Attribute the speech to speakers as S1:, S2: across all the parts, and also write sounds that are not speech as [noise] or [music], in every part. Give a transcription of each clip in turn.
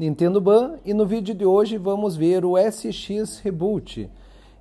S1: Nintendo Ban e no vídeo de hoje vamos ver o SX Reboot.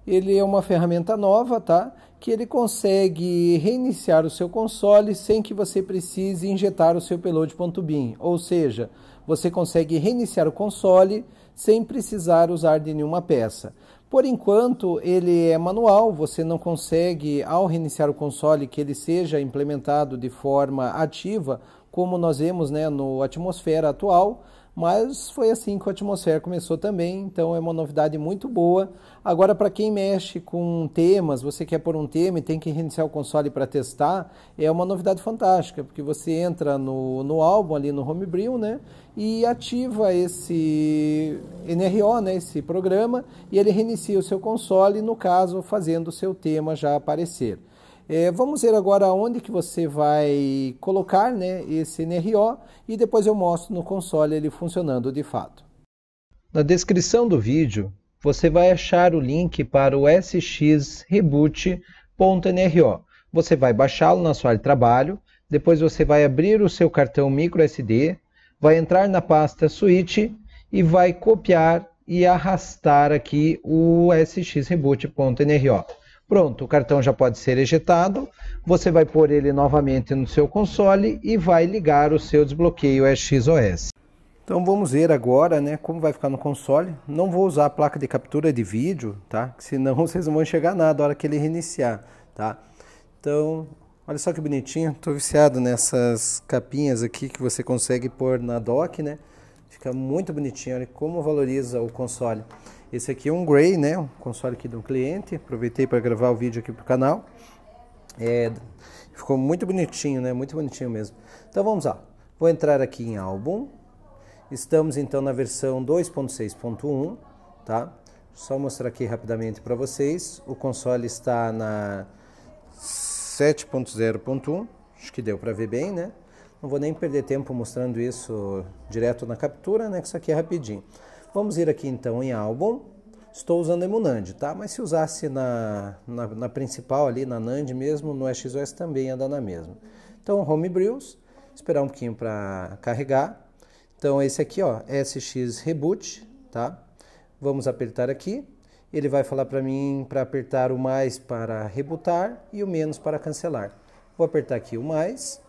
S1: Ele é uma ferramenta nova, tá? Que ele consegue reiniciar o seu console sem que você precise injetar o seu payload.bin, ou seja, você consegue reiniciar o console sem precisar usar de nenhuma peça. Por enquanto, ele é manual, você não consegue, ao reiniciar o console, que ele seja implementado de forma ativa como nós vemos né, no Atmosfera atual, mas foi assim que o Atmosfera começou também, então é uma novidade muito boa. Agora, para quem mexe com temas, você quer pôr um tema e tem que reiniciar o console para testar, é uma novidade fantástica, porque você entra no, no álbum ali no Homebrew, né, e ativa esse NRO, né, esse programa, e ele reinicia o seu console, no caso, fazendo o seu tema já aparecer. É, vamos ver agora onde que você vai colocar né, esse NRO e depois eu mostro no console ele funcionando de fato. Na descrição do vídeo, você vai achar o link para o sxreboot.nro. Você vai baixá-lo na sua área de trabalho, depois você vai abrir o seu cartão microSD, vai entrar na pasta switch e vai copiar e arrastar aqui o sxreboot.nro. Pronto, o cartão já pode ser ejetado. Você vai pôr ele novamente no seu console e vai ligar o seu desbloqueio XOS. Então vamos ver agora, né, como vai ficar no console. Não vou usar a placa de captura de vídeo, tá? Senão [laughs] vocês não vão enxergar nada na hora que ele reiniciar, tá? Então, olha só que bonitinho. Estou viciado nessas capinhas aqui que você consegue pôr na dock, né? Fica muito bonitinho, olha como valoriza o console. Esse aqui é um Grey, né? Um console aqui do cliente. Aproveitei para gravar o vídeo aqui pro canal. É, ficou muito bonitinho, né? Muito bonitinho mesmo. Então vamos lá. Vou entrar aqui em álbum. Estamos então na versão 2.6.1, tá? Só mostrar aqui rapidamente para vocês. O console está na 7.0.1. Acho que deu para ver bem, né? Não vou nem perder tempo mostrando isso direto na captura, né? Que isso aqui é rapidinho. Vamos ir aqui então em álbum. Estou usando Emunand, tá? Mas se usasse na, na, na principal ali, na NAND mesmo, no XOS também anda na mesma. Então, Homebrews, esperar um pouquinho para carregar. Então, esse aqui, ó, SX Reboot, tá? Vamos apertar aqui. Ele vai falar para mim para apertar o mais para rebootar e o menos para cancelar. Vou apertar aqui o mais.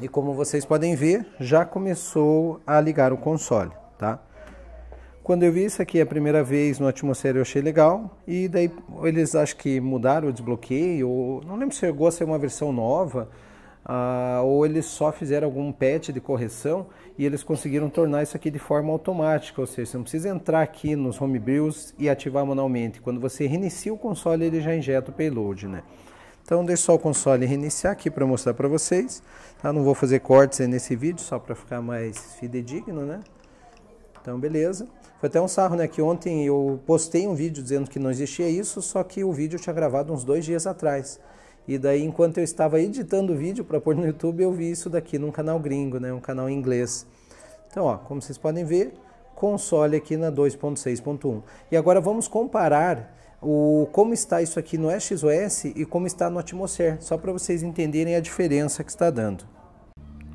S1: E como vocês podem ver, já começou a ligar o console, tá? Quando eu vi isso aqui a primeira vez no Atmosfera, eu achei legal. E daí eles acho que mudaram o desbloqueio, ou, não lembro se chegou a ser uma versão nova, uh, ou eles só fizeram algum patch de correção e eles conseguiram tornar isso aqui de forma automática, ou seja, você não precisa entrar aqui nos homebrews e ativar manualmente. Quando você reinicia o console, ele já injeta o payload, né? Então deixa só o console reiniciar aqui para mostrar para vocês. Tá? Não vou fazer cortes nesse vídeo, só para ficar mais fidedigno, né? Então, beleza. Foi até um sarro, né? Que ontem eu postei um vídeo dizendo que não existia isso, só que o vídeo eu tinha gravado uns dois dias atrás. E daí, enquanto eu estava editando o vídeo para pôr no YouTube, eu vi isso daqui num canal gringo, né? Um canal em inglês. Então, ó, como vocês podem ver, console aqui na 2.6.1. E agora vamos comparar o como está isso aqui no SOS e como está no Atmosphere, só para vocês entenderem a diferença que está dando.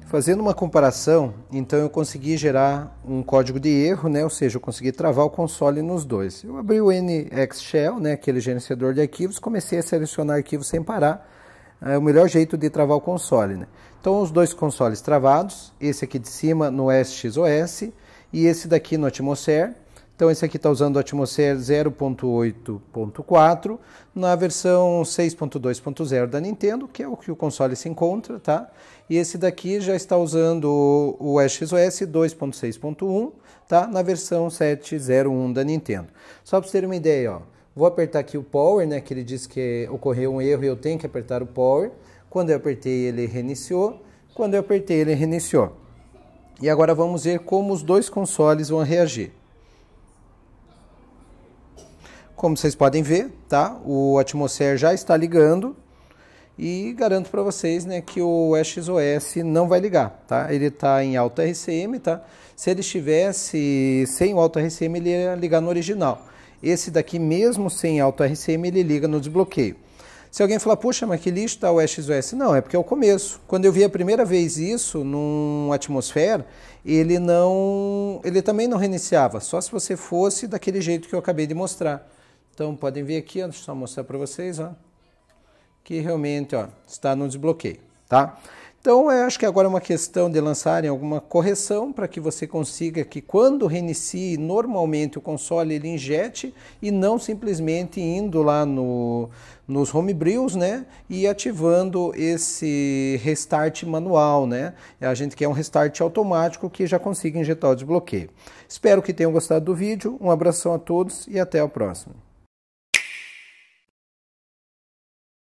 S1: Fazendo uma comparação, então eu consegui gerar um código de erro, né? ou seja, eu consegui travar o console nos dois. Eu abri o NX Shell, né? aquele gerenciador de arquivos, comecei a selecionar arquivos sem parar. É o melhor jeito de travar o console. Né? Então, os dois consoles travados, esse aqui de cima no SXOS e esse daqui no Atmosphere. Então esse aqui está usando o Atmosphere 0.8.4 na versão 6.2.0 da Nintendo, que é o que o console se encontra, tá? E esse daqui já está usando o XOS 2.6.1, tá? Na versão 7.01 da Nintendo. Só para vocês ter uma ideia, ó. Vou apertar aqui o Power, né? Que ele diz que ocorreu um erro e eu tenho que apertar o Power. Quando eu apertei, ele reiniciou. Quando eu apertei, ele reiniciou. E agora vamos ver como os dois consoles vão reagir. Como vocês podem ver, tá? O Atmosphere já está ligando e garanto para vocês, né, que o XOS não vai ligar, tá? Ele está em alto RCM, tá? Se ele estivesse sem o alto RCM, ele ia ligar no original. Esse daqui mesmo sem alto RCM, ele liga no desbloqueio. Se alguém falar, puxa, mas que lixo está o XOS, Não, é porque é o começo. Quando eu vi a primeira vez isso num atmosfera, ele não, ele também não reiniciava, só se você fosse daquele jeito que eu acabei de mostrar. Então podem ver aqui, ó, deixa eu mostrar para vocês, ó, que realmente ó, está no desbloqueio, tá? Então eu é, acho que agora é uma questão de lançarem alguma correção para que você consiga que quando reinicie normalmente o console ele injete e não simplesmente indo lá no, nos homebrews, né, e ativando esse restart manual, né? A gente quer um restart automático que já consiga injetar o desbloqueio. Espero que tenham gostado do vídeo. Um abração a todos e até o próximo.